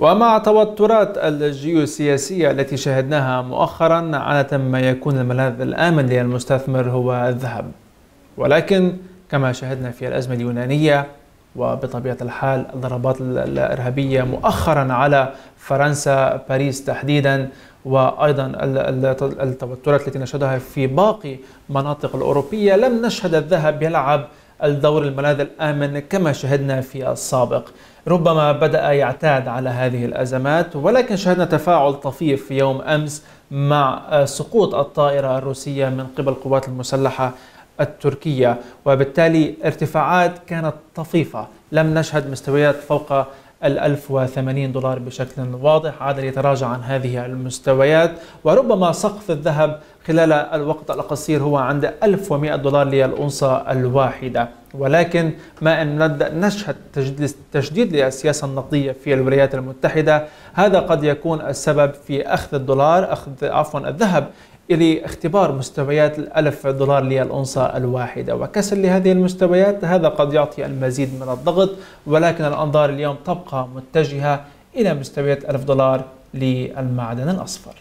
ومع توترات الجيوسياسية التي شهدناها مؤخرا عادة ما يكون الملاذ الآمن للمستثمر هو الذهب ولكن كما شاهدنا في الأزمة اليونانية وبطبيعة الحال الضربات الإرهابية مؤخرا على فرنسا باريس تحديدا وأيضا التوترات التي نشهدها في باقي مناطق الأوروبية لم نشهد الذهب يلعب الدور الملاذ الآمن كما شهدنا في السابق ربما بدأ يعتاد على هذه الأزمات ولكن شهدنا تفاعل طفيف في يوم أمس مع سقوط الطائرة الروسية من قبل القوات المسلحة التركية وبالتالي ارتفاعات كانت طفيفة لم نشهد مستويات فوق ال 1080 دولار بشكل واضح عاد يتراجع عن هذه المستويات وربما سقف الذهب خلال الوقت القصير هو عند 1100 دولار للأنصة الواحدة ولكن ما إن نبدأ نشهد تشديد للسياسة النقدية في الولايات المتحدة هذا قد يكون السبب في أخذ الدولار أخذ عفوا الذهب إلى اختبار مستويات الألف دولار للأنصة الواحدة وكسر لهذه المستويات هذا قد يعطي المزيد من الضغط ولكن الأنظار اليوم تبقى متجهة إلى مستويات ألف دولار للمعدن الأصفر